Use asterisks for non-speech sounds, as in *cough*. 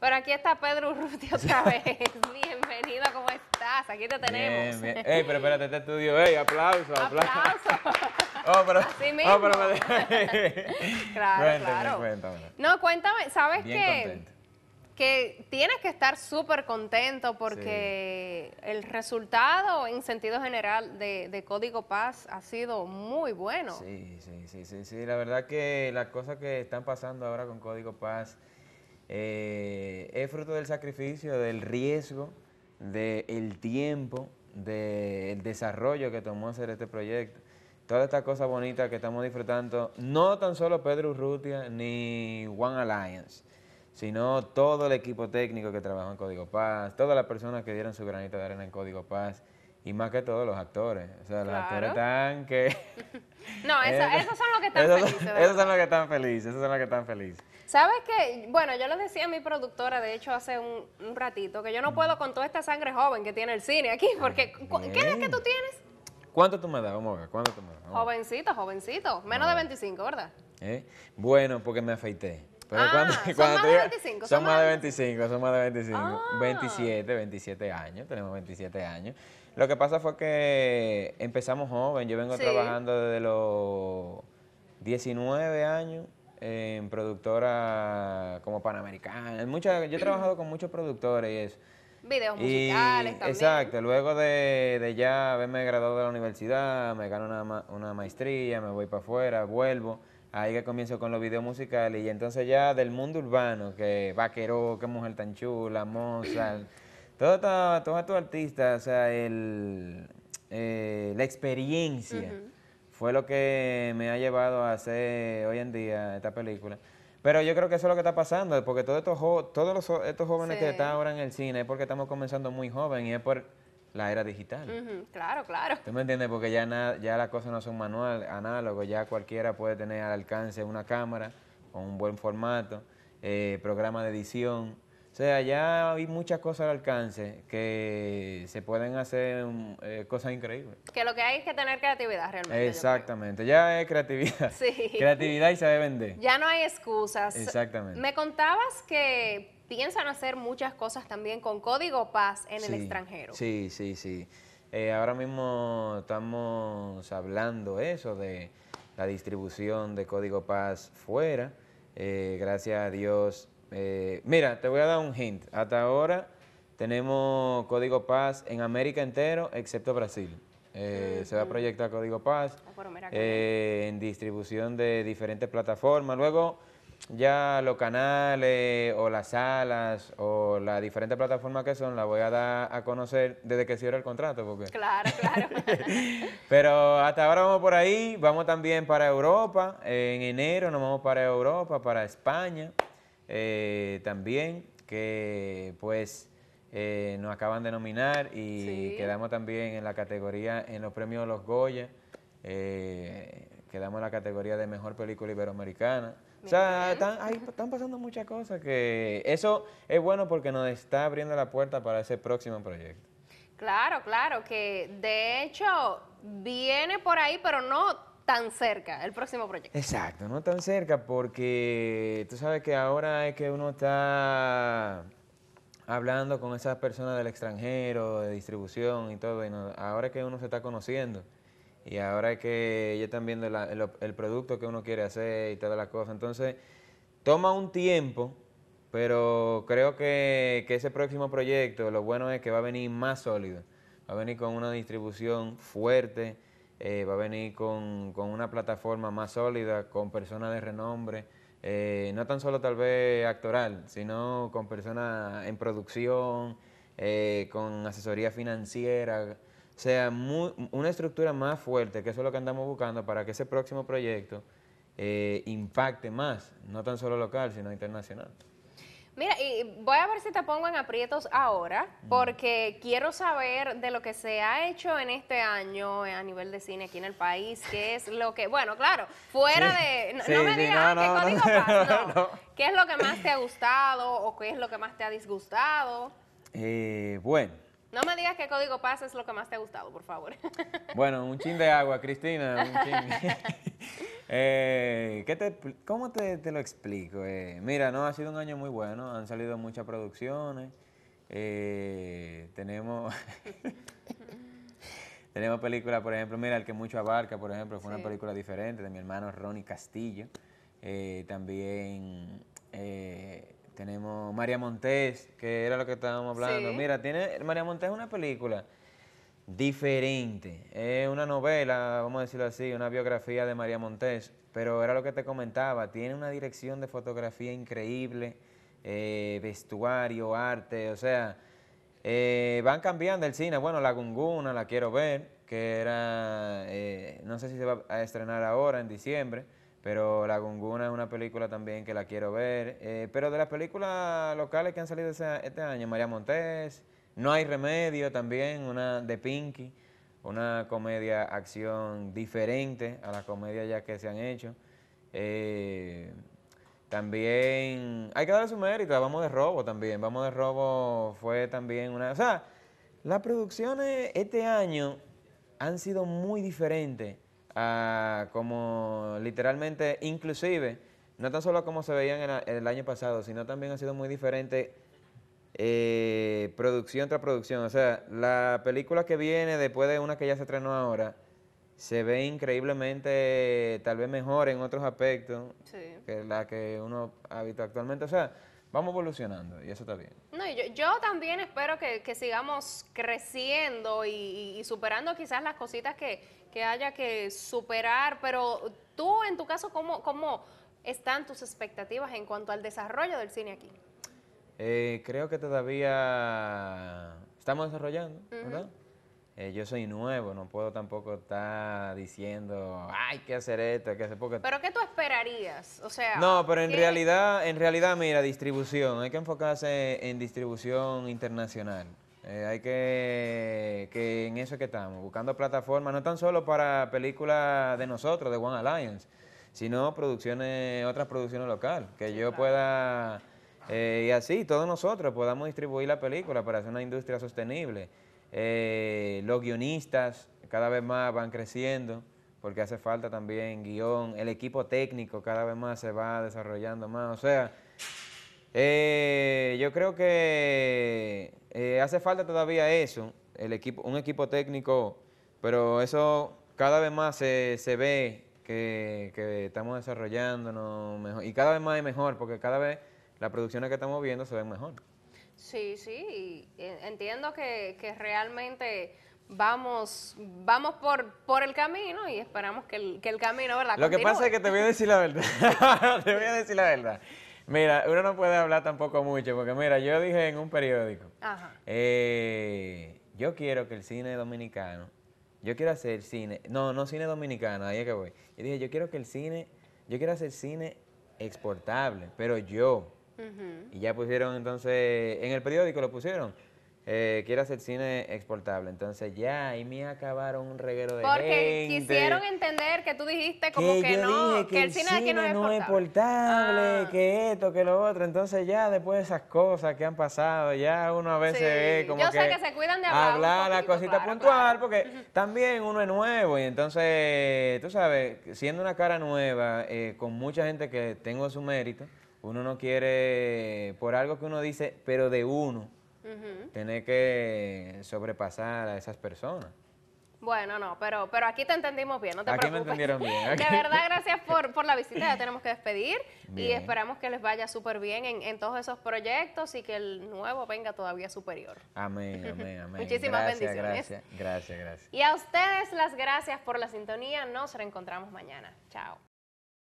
Pero aquí está Pedro Urrutia otra *laughs* vez. Bienvenido, ¿cómo estás? Aquí te tenemos. Ey, pero espérate, este estudio, ey, aplauso, aplauso. Aplauso. *laughs* oh, pero, Oh, pero *laughs* claro, cuéntame, Cuéntame. No, cuéntame, ¿sabes qué? que tienes que estar súper contento porque el resultado en sentido general de, de, Código Paz ha sido muy bueno. Sí, sí, sí, sí, sí. La verdad que las cosas que están pasando ahora con Código Paz eh, es fruto del sacrificio, del riesgo, del tiempo, del desarrollo que tomó hacer este proyecto. Todas estas cosas bonitas que estamos disfrutando, no tan solo Pedro Urrutia ni One Alliance, sino todo el equipo técnico que trabajó en Código Paz, todas las personas que dieron su granito de arena en Código Paz, y más que todo los actores. O sea, los actores están que *laughs* No, eh, esos son los que están felices. Esos son los que están felices, esos son los que están felices. ¿Sabes qué? Bueno, yo les decía a mi productora, de hecho, hace un, ratito, que yo no puedo con toda esta sangre joven que tiene el cine aquí, ah, porque ¿qué edad que tú tienes? ¿Cuánto tú me das? Vamos a ¿cuánto tú me das? Jovencito, jovencito. Menos de 25, ¿verdad? Eh, bueno, porque me afeité. Ah, son más de 25. Son, más de 25, más 27, 27 años, tenemos 27 años. Lo que pasa fue que empezamos joven, yo vengo trabajando desde los 19 años en productora como panamericana. yo he trabajado con muchos productores y eso. Videos musicales también. Exacto, luego de, ya haberme graduado de la universidad, me gano una maestría, me voy para afuera, vuelvo. Ahí que comienzo con los videos musicales y entonces ya del mundo urbano, que Vaqueró, que Mujer Tan Chula, moza, todos todo estos artistas, o sea, el, eh, la experiencia fue lo que me ha llevado a hacer hoy en día esta película. Pero yo creo que eso es lo que está pasando, porque todos estos, todos estos jóvenes que están ahora en el cine es porque estamos comenzando muy joven y es por la era digital. claro, claro. ¿Tú me entiendes? Porque ya, nada ya las cosas no son manual, análogo, ya cualquiera puede tener al alcance una cámara con un buen formato, eh, programa de edición. O sea, ya hay muchas cosas al alcance que se pueden hacer mm, eh, cosas increíbles. Que lo que hay es que tener creatividad realmente. Exactamente, ya es creatividad. *laughs* Sí. Creatividad y debe vender. Ya no hay excusas. Exactamente. Me contabas que piensan hacer muchas cosas también con Código Paz en el extranjero. Sí, sí, sí. Eh, ahora mismo estamos hablando eso de la distribución de Código Paz fuera. Eh, gracias a Dios. Eh, mira, te voy a dar un hint. Hasta ahora tenemos Código Paz en América entero, excepto Brasil. Se va a proyectar Código Paz ah, en distribución de diferentes plataformas. Luego ya los canales o las salas o las diferentes plataformas que son, las voy a dar a conocer desde que cierre el contrato. Porque... Claro, claro. *laughs* Pero hasta ahora vamos por ahí, vamos también para Europa, en enero nos vamos para Europa, para España eh, también, que pues eh, nos acaban de nominar y quedamos también en la categoría, en los premios Los Goya, eh, quedamos en la categoría de Mejor Película Iberoamericana. O sea, están, están pasando muchas cosas que eso es bueno porque nos está abriendo la puerta para ese próximo proyecto. Claro, claro, que de hecho viene por ahí, pero no tan cerca el próximo proyecto. Exacto, no tan cerca porque tú sabes que ahora es que uno está hablando con esas personas del extranjero, de distribución y todo, y ahora es que uno se está conociendo y ahora que ya están viendo el, producto que uno quiere hacer y todas las cosas. Entonces, toma un tiempo, pero creo que, ese próximo proyecto, lo bueno es que va a venir más sólido, va a venir con una distribución fuerte, eh, va a venir con, una plataforma más sólida, con personas de renombre, eh, no tan solo tal vez actoral, sino con personas en producción, eh, con asesoría financiera, sea una estructura más fuerte, que eso es lo que andamos buscando para que ese próximo proyecto eh, impacte más, no tan solo local, sino internacional. Mira, y voy a ver si te pongo en aprietos ahora, porque quiero saber de lo que se ha hecho en este año a nivel de cine aquí en el país, qué es lo que, bueno, claro, fuera de, no, me digas no, no, código *laughs* ¿Qué es lo que más te ha gustado o qué es lo que más te ha disgustado? Eh, bueno. No me digas qué código pasa es lo que más te ha gustado, por favor. *laughs* Bueno, un chin de agua, Cristina. *laughs* Eh, te, ¿Cómo te, lo explico? Eh, mira, no, ha sido un año muy bueno. Han salido muchas producciones. Eh, tenemos... *laughs* tenemos películas, por ejemplo, mira, El que mucho abarca, por ejemplo, fue una película diferente de mi hermano Ronnie Castillo. también... Tenemos María Montés, que era lo que estábamos hablando. Mira, tiene María Montés es una película diferente. Es una novela, vamos a decirlo así, una biografía de María Montés. Pero era lo que te comentaba, tiene una dirección de fotografía increíble, eh, vestuario, arte, o sea, eh, van cambiando el cine. Bueno, La Gunguna la quiero ver, que era, eh, no sé si se va a estrenar ahora en diciembre pero La Gunguna es una película también que la quiero ver. Eh, pero de las películas locales que han salido este año, María Montes, No hay remedio también, una de Pinky, una comedia acción diferente a las comedias ya que se han hecho. Eh, también hay que darle su mérito, vamos de robo también, vamos de robo fue también una... O sea, las producciones este año han sido muy diferentes como literalmente, inclusive, no tan solo como se veían en el año pasado, sino también ha sido muy diferente eh, producción tras producción. O sea, la película que viene después de una que ya se estrenó ahora, se ve increíblemente, tal vez mejor en otros aspectos que la que uno habita actualmente. O sea, vamos evolucionando y eso está bien. No, yo, también espero que, sigamos creciendo y, superando quizás las cositas que, haya que superar, pero tú en tu caso, ¿cómo, cómo están tus expectativas en cuanto al desarrollo del cine aquí? Eh, creo que todavía estamos desarrollando, ¿verdad? Eh, yo soy nuevo, no puedo tampoco estar diciendo, ay, hay que hacer esto, qué que hacer porque... Pero ¿qué tú esperarías? O sea... No, pero en realidad, en realidad, mira, distribución, hay que enfocarse en distribución internacional. Eh, hay que, que en eso que estamos, buscando plataformas, no tan solo para películas de nosotros, de One Alliance, sino producciones, otras producciones locales, que yo pueda, eh, y así todos nosotros podamos distribuir la película para hacer una industria sostenible. Eh, los guionistas cada vez más van creciendo porque hace falta también guión, el equipo técnico cada vez más se va desarrollando más, o sea, eh, yo creo que eh, hace falta todavía eso, el equipo, un equipo técnico, pero eso cada vez más se, ve que, que, estamos desarrollándonos mejor, y cada vez más es mejor, porque cada vez las producciones que estamos viendo se ven mejor. Sí, sí, eh, entiendo que, realmente vamos, vamos por, por el camino y esperamos que el, camino, ¿verdad? Lo que pasa es que te voy a decir la verdad, *laughs* te voy a decir la verdad. Mira, uno no puede hablar tampoco mucho, porque mira, yo dije en un periódico, eh, yo quiero que el cine dominicano, yo quiero hacer cine, no, no cine dominicano, ahí es que voy. Yo dije, yo quiero que el cine, yo quiero hacer cine exportable, pero yo, y ya pusieron entonces, en el periódico lo pusieron. Eh, quiero hacer cine exportable. Entonces ya y me acabaron un reguero de Porque quisieron entender que tú dijiste como que, no, que, el cine, no es exportable, ah. que esto, que lo otro. Entonces ya después de esas cosas que han pasado, ya uno a veces ve como que... sé que se cuidan de hablar Hablar la cosita puntual, porque también uno es nuevo y entonces, tú sabes, siendo una cara nueva, eh, con mucha gente que tengo su mérito, uno no quiere, por algo que uno dice, pero de uno, tener que sobrepasar a esas personas. Bueno, no, pero, pero aquí te entendimos bien, no te aquí me entendieron bien. *laughs* De verdad, gracias por, la visita, ya tenemos que despedir y esperamos que les vaya súper bien en, todos esos proyectos y que el nuevo venga todavía superior. Amén, amén, amén. *laughs* Muchísimas bendiciones. gracias, gracias. Y a ustedes las gracias por la sintonía, nos reencontramos mañana. Chao.